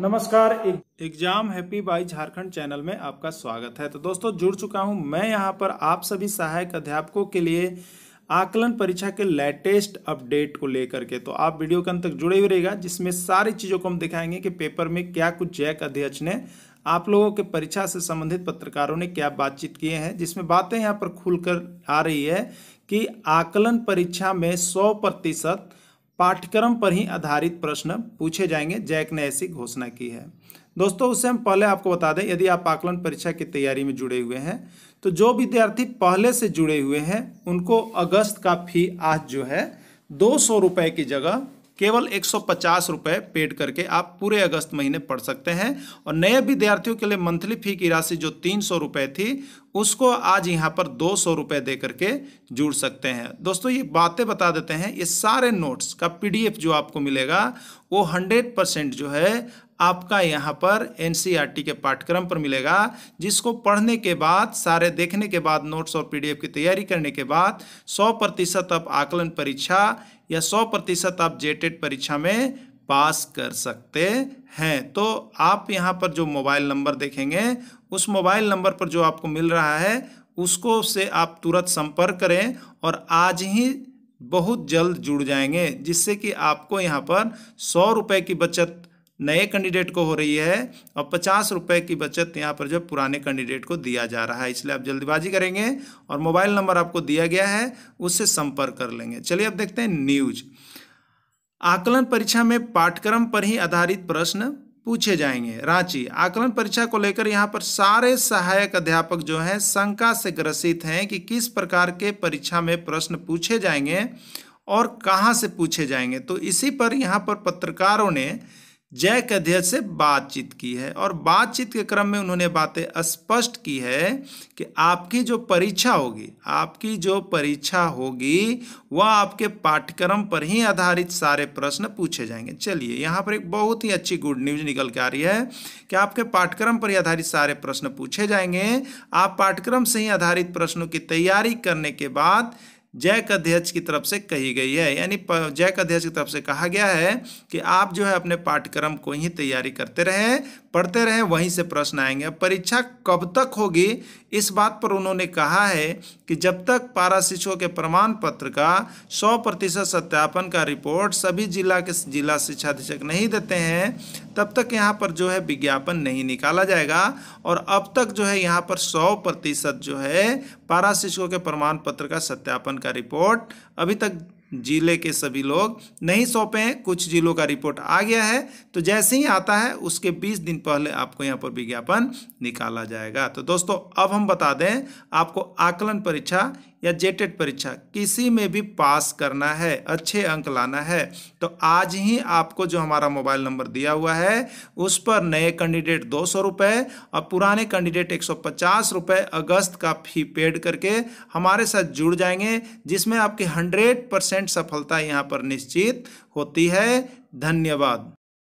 नमस्कार exam happy by Jharkhand channel में आपका स्वागत है तो दोस्तों जुड़ चुका हूं मैं यहां पर आप सभी सहायक अध्यापकों के लिए आकलन परीक्षा के लेटेस्ट अपडेट को लेकर के तो आप वीडियो के अंत तक जुड़े हुए रहेगा जिसमें सारी चीज़ों को हम दिखाएंगे कि पेपर में क्या कुछ जैक अध्यक्ष ने आप लोगों के परीक्षा से संबंधित पत्रकारों ने क्या बातचीत किए हैं जिसमें बातें यहाँ पर खुलकर आ रही है कि आकलन परीक्षा में सौ प्रतिशत पाठ्यक्रम पर ही आधारित प्रश्न पूछे जाएंगे जैक ने ऐसी घोषणा की है दोस्तों उससे हम पहले आपको बता दें यदि आप आकलन परीक्षा की तैयारी में जुड़े हुए हैं तो जो विद्यार्थी पहले से जुड़े हुए हैं उनको अगस्त का फी आज जो है दो सौ रुपये की जगह केवल एक रुपए पेड करके आप पूरे अगस्त महीने पढ़ सकते हैं और नए विद्यार्थियों के लिए मंथली फी की राशि जो तीन सौ थी उसको आज यहाँ पर दो सौ दे करके जुड़ सकते हैं दोस्तों ये बातें बता देते हैं ये सारे नोट्स का पीडीएफ जो आपको मिलेगा वो हंड्रेड परसेंट जो है आपका यहाँ पर एन e के पाठ्यक्रम पर मिलेगा जिसको पढ़ने के बाद सारे देखने के बाद नोट्स और पी की तैयारी करने के बाद सौ प्रतिशत आप आकलन परीक्षा या सौ प्रतिशत आप जेटेड e परीक्षा में पास कर सकते हैं तो आप यहाँ पर जो मोबाइल नंबर देखेंगे उस मोबाइल नंबर पर जो आपको मिल रहा है उसको से आप तुरंत संपर्क करें और आज ही बहुत जल्द जुड़ जाएंगे जिससे कि आपको यहाँ पर सौ रुपये की बचत नए कैंडिडेट को हो रही है और पचास रुपये की बचत यहाँ पर जो पुराने कैंडिडेट को दिया जा रहा है इसलिए आप जल्दबाजी करेंगे और मोबाइल नंबर आपको दिया गया है उससे संपर्क कर लेंगे चलिए अब देखते हैं न्यूज आकलन परीक्षा में पाठ्यक्रम पर ही आधारित प्रश्न पूछे जाएंगे रांची आकलन परीक्षा को लेकर यहाँ पर सारे सहायक अध्यापक जो हैं शंका से ग्रसित हैं कि किस प्रकार के परीक्षा में प्रश्न पूछे जाएंगे और कहाँ से पूछे जाएंगे तो इसी पर यहाँ पर पत्रकारों ने जय के अध्यक्ष से बातचीत की है और बातचीत के क्रम में उन्होंने बातें स्पष्ट की है कि आपकी जो परीक्षा होगी आपकी जो परीक्षा होगी वह आपके पाठ्यक्रम पर ही आधारित सारे प्रश्न पूछे जाएंगे चलिए यहाँ पर एक बहुत ही अच्छी गुड न्यूज निकल के आ रही है कि आपके पाठ्यक्रम पर ही आधारित सारे प्रश्न पूछे जाएंगे आप पाठ्यक्रम से ही आधारित प्रश्नों की तैयारी करने के बाद जैक अध्यक्ष की तरफ से कही गई है यानी जैक अध्यक्ष की तरफ से कहा गया है कि आप जो है अपने पाठ्यक्रम को ही तैयारी करते रहें पढ़ते रहें वहीं से प्रश्न आएंगे परीक्षा कब तक होगी इस बात पर उन्होंने कहा है कि जब तक पारा शिक्षकों के प्रमाण पत्र का 100 प्रतिशत सत्यापन का रिपोर्ट सभी जिला के जिला शिक्षा अधीक्षक नहीं देते हैं तब तक यहाँ पर जो है विज्ञापन नहीं निकाला जाएगा और अब तक जो है यहाँ पर सौ प्रतिशत जो है पारा शिक्षकों के प्रमाण पत्र का सत्यापन का रिपोर्ट अभी तक जिले के सभी लोग नहीं सौंपे हैं कुछ जिलों का रिपोर्ट आ गया है तो जैसे ही आता है उसके 20 दिन पहले आपको यहाँ पर विज्ञापन निकाला जाएगा तो दोस्तों अब हम बता दें आपको आकलन परीक्षा या जेटेड परीक्षा किसी में भी पास करना है अच्छे अंक लाना है तो आज ही आपको जो हमारा मोबाइल नंबर दिया हुआ है उस पर नए कैंडिडेट दो सौ और पुराने कैंडिडेट एक सौ पचास अगस्त का फी पेड करके हमारे साथ जुड़ जाएंगे जिसमें आपके हंड्रेड परसेंट परसेंट सफलता यहाँ पर निश्चित होती है धन्यवाद